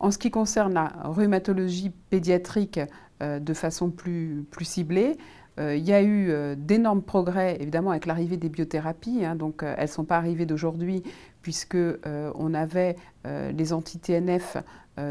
En ce qui concerne la rhumatologie pédiatrique euh, de façon plus, plus ciblée, euh, il y a eu euh, d'énormes progrès, évidemment, avec l'arrivée des biothérapies. Hein, donc, elles ne sont pas arrivées d'aujourd'hui, puisqu'on avait les anti-TNF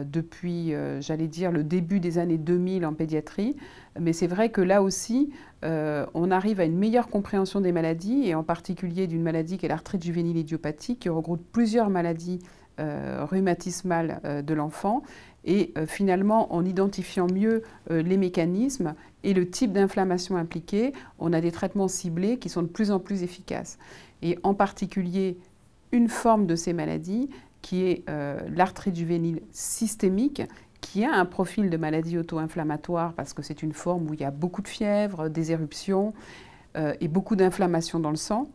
depuis, j'allais dire, le début des années 2000 en pédiatrie. Mais c'est vrai que là aussi, on arrive à une meilleure compréhension des maladies, et en particulier d'une maladie qui est l'arthrite juvénile idiopathique, qui regroupe plusieurs maladies euh, rhumatismale euh, de l'enfant et euh, finalement, en identifiant mieux les mécanismes et le type d'inflammation impliquée, on a des traitements ciblés qui sont de plus en plus efficaces. Et en particulier, une forme de ces maladies qui est l'arthrite juvénile systémique, qui a un profil de maladie auto-inflammatoire parce que c'est une forme où il y a beaucoup de fièvre, des éruptions et beaucoup d'inflammation dans le sang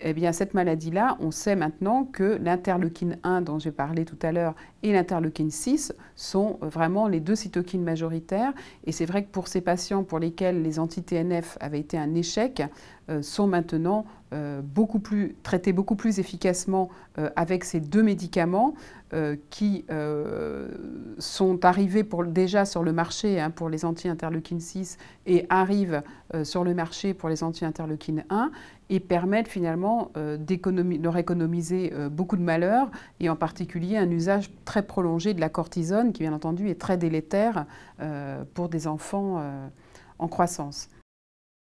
eh bien, cette maladie-là, on sait maintenant que l'interleukine 1 dont j'ai parlé tout à l'heure et l'interleukine 6 sont euh, vraiment les deux cytokines majoritaires. Et c'est vrai que pour ces patients pour lesquels les anti-TNF avaient été un échec, euh, sont maintenant euh, beaucoup plus, traiter beaucoup plus efficacement euh, avec ces deux médicaments euh, qui sont arrivés déjà hein, sur le marché pour les anti interleukines 6 et arrivent sur le marché pour les anti interleukines 1 et permettent finalement de leur économiser beaucoup de malheurs et en particulier un usage très prolongé de la cortisone qui bien entendu est très délétère pour des enfants en croissance.